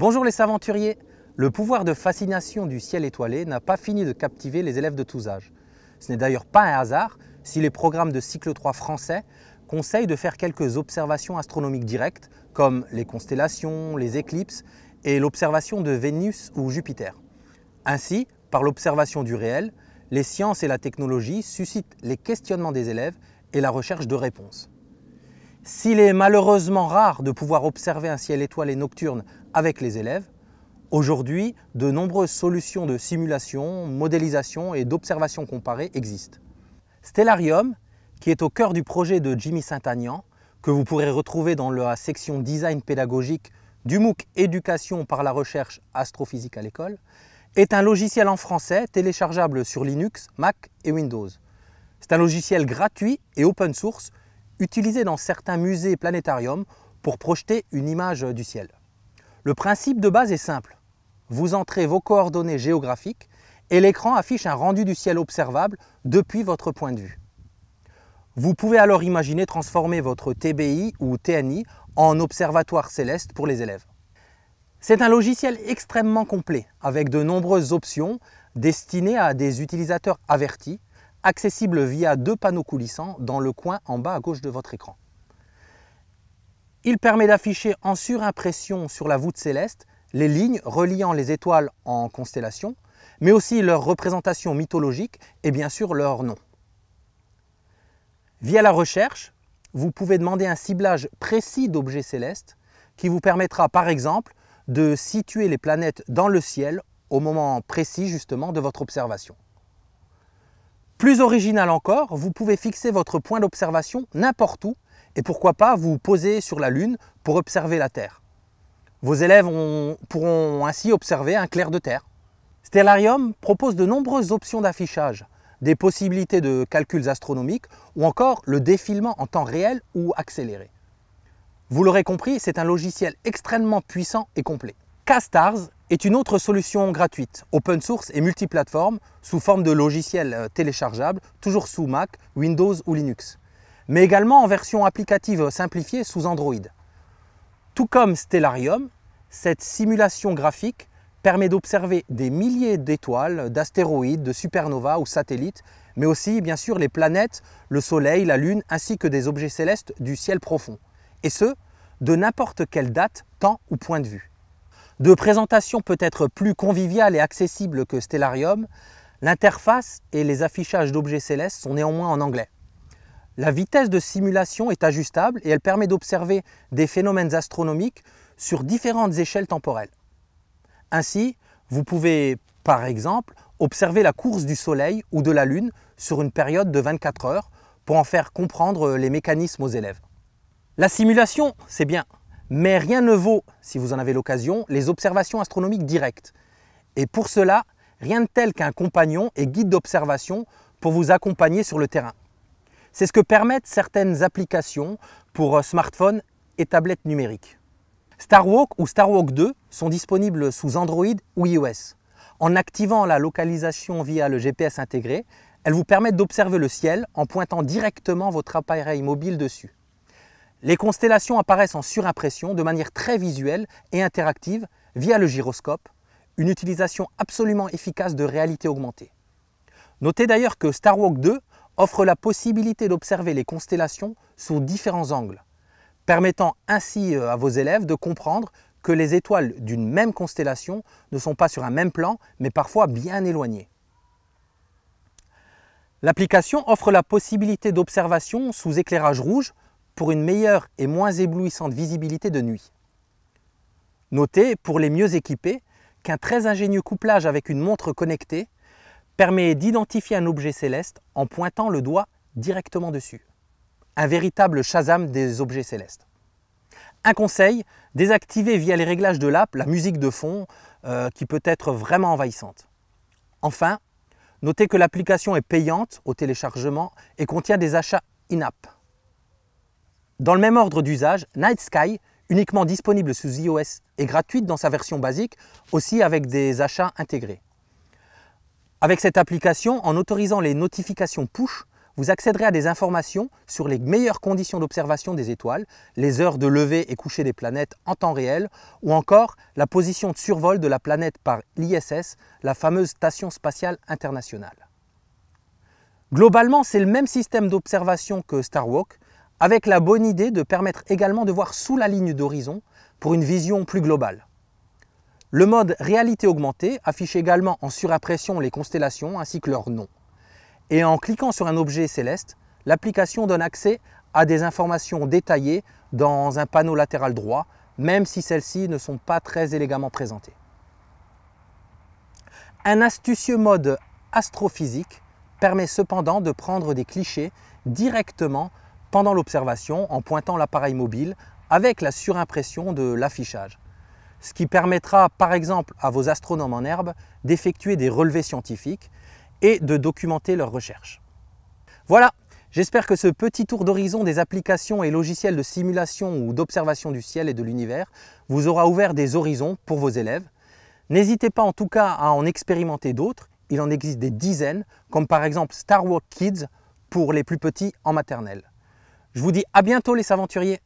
Bonjour les aventuriers Le pouvoir de fascination du ciel étoilé n'a pas fini de captiver les élèves de tous âges. Ce n'est d'ailleurs pas un hasard si les programmes de cycle 3 français conseillent de faire quelques observations astronomiques directes comme les constellations, les éclipses et l'observation de Vénus ou Jupiter. Ainsi, par l'observation du réel, les sciences et la technologie suscitent les questionnements des élèves et la recherche de réponses. S'il est malheureusement rare de pouvoir observer un ciel étoilé nocturne avec les élèves. Aujourd'hui, de nombreuses solutions de simulation, modélisation et d'observation comparée existent. Stellarium, qui est au cœur du projet de Jimmy Saint-Agnan, que vous pourrez retrouver dans la section design pédagogique du MOOC Éducation par la recherche astrophysique à l'école, est un logiciel en français téléchargeable sur Linux, Mac et Windows. C'est un logiciel gratuit et open source utilisé dans certains musées planétariums pour projeter une image du ciel. Le principe de base est simple. Vous entrez vos coordonnées géographiques et l'écran affiche un rendu du ciel observable depuis votre point de vue. Vous pouvez alors imaginer transformer votre TBI ou TNI en observatoire céleste pour les élèves. C'est un logiciel extrêmement complet avec de nombreuses options destinées à des utilisateurs avertis, accessibles via deux panneaux coulissants dans le coin en bas à gauche de votre écran. Il permet d'afficher en surimpression sur la voûte céleste les lignes reliant les étoiles en constellation, mais aussi leur représentation mythologique et bien sûr leur nom. Via la recherche, vous pouvez demander un ciblage précis d'objets célestes qui vous permettra par exemple de situer les planètes dans le ciel au moment précis justement de votre observation. Plus original encore, vous pouvez fixer votre point d'observation n'importe où et pourquoi pas vous poser sur la Lune pour observer la Terre. Vos élèves pourront ainsi observer un clair de Terre. Stellarium propose de nombreuses options d'affichage, des possibilités de calculs astronomiques ou encore le défilement en temps réel ou accéléré. Vous l'aurez compris, c'est un logiciel extrêmement puissant et complet. Castars est une autre solution gratuite, open source et multiplateforme, sous forme de logiciel euh, téléchargeable, toujours sous Mac, Windows ou Linux mais également en version applicative simplifiée sous Android. Tout comme Stellarium, cette simulation graphique permet d'observer des milliers d'étoiles, d'astéroïdes, de supernovas ou satellites, mais aussi bien sûr les planètes, le Soleil, la Lune, ainsi que des objets célestes du ciel profond. Et ce, de n'importe quelle date, temps ou point de vue. De présentation peut-être plus conviviale et accessible que Stellarium, l'interface et les affichages d'objets célestes sont néanmoins en anglais. La vitesse de simulation est ajustable et elle permet d'observer des phénomènes astronomiques sur différentes échelles temporelles. Ainsi, vous pouvez, par exemple, observer la course du Soleil ou de la Lune sur une période de 24 heures pour en faire comprendre euh, les mécanismes aux élèves. La simulation, c'est bien, mais rien ne vaut, si vous en avez l'occasion, les observations astronomiques directes. Et pour cela, rien de tel qu'un compagnon et guide d'observation pour vous accompagner sur le terrain. C'est ce que permettent certaines applications pour euh, smartphones et tablettes numériques. StarWalk ou StarWalk 2 sont disponibles sous Android ou iOS. En activant la localisation via le GPS intégré, elles vous permettent d'observer le ciel en pointant directement votre appareil mobile dessus. Les constellations apparaissent en surimpression de manière très visuelle et interactive via le gyroscope, une utilisation absolument efficace de réalité augmentée. Notez d'ailleurs que Star Walk 2 offre la possibilité d'observer les constellations sous différents angles, permettant ainsi euh, à vos élèves de comprendre que les étoiles d'une même constellation ne sont pas sur un même plan, mais parfois bien éloignées. L'application offre la possibilité d'observation sous éclairage rouge pour une meilleure et moins éblouissante visibilité de nuit. Notez, pour les mieux équipés, qu'un très ingénieux couplage avec une montre connectée permet d'identifier un objet céleste en pointant le doigt directement dessus. Un véritable Shazam des objets célestes. Un conseil, désactivez via les réglages de l'app la musique de fond euh, qui peut être vraiment envahissante. Enfin, notez que l'application est payante au téléchargement et contient des achats in-app. Dans le même ordre d'usage, Night Sky, uniquement disponible sous iOS est gratuite dans sa version basique, aussi avec des achats intégrés. Avec cette application, en autorisant les notifications push, vous accéderez à des informations sur les meilleures conditions d'observation des étoiles, les heures de lever et coucher des planètes en temps réel, ou encore la position de survol de la planète par l'ISS, la fameuse Station spatiale internationale. Globalement, c'est le même système d'observation que Starwalk, avec la bonne idée de permettre également de voir sous la ligne d'horizon pour une vision plus globale. Le mode réalité augmentée affiche également en surimpression les constellations ainsi que leur nom. Et en cliquant sur un objet céleste, l'application donne accès à des informations détaillées dans un panneau latéral droit, même si celles-ci ne sont pas très élégamment présentées. Un astucieux mode astrophysique permet cependant de prendre des clichés directement pendant l'observation en pointant l'appareil mobile avec la surimpression de l'affichage ce qui permettra par exemple à vos astronomes en herbe d'effectuer des relevés scientifiques et de documenter leurs recherches. Voilà, j'espère que ce petit tour d'horizon des applications et logiciels de simulation ou d'observation du ciel et de l'univers vous aura ouvert des horizons pour vos élèves. N'hésitez pas en tout cas à en expérimenter d'autres, il en existe des dizaines, comme par exemple Star Wars Kids pour les plus petits en maternelle. Je vous dis à bientôt les aventuriers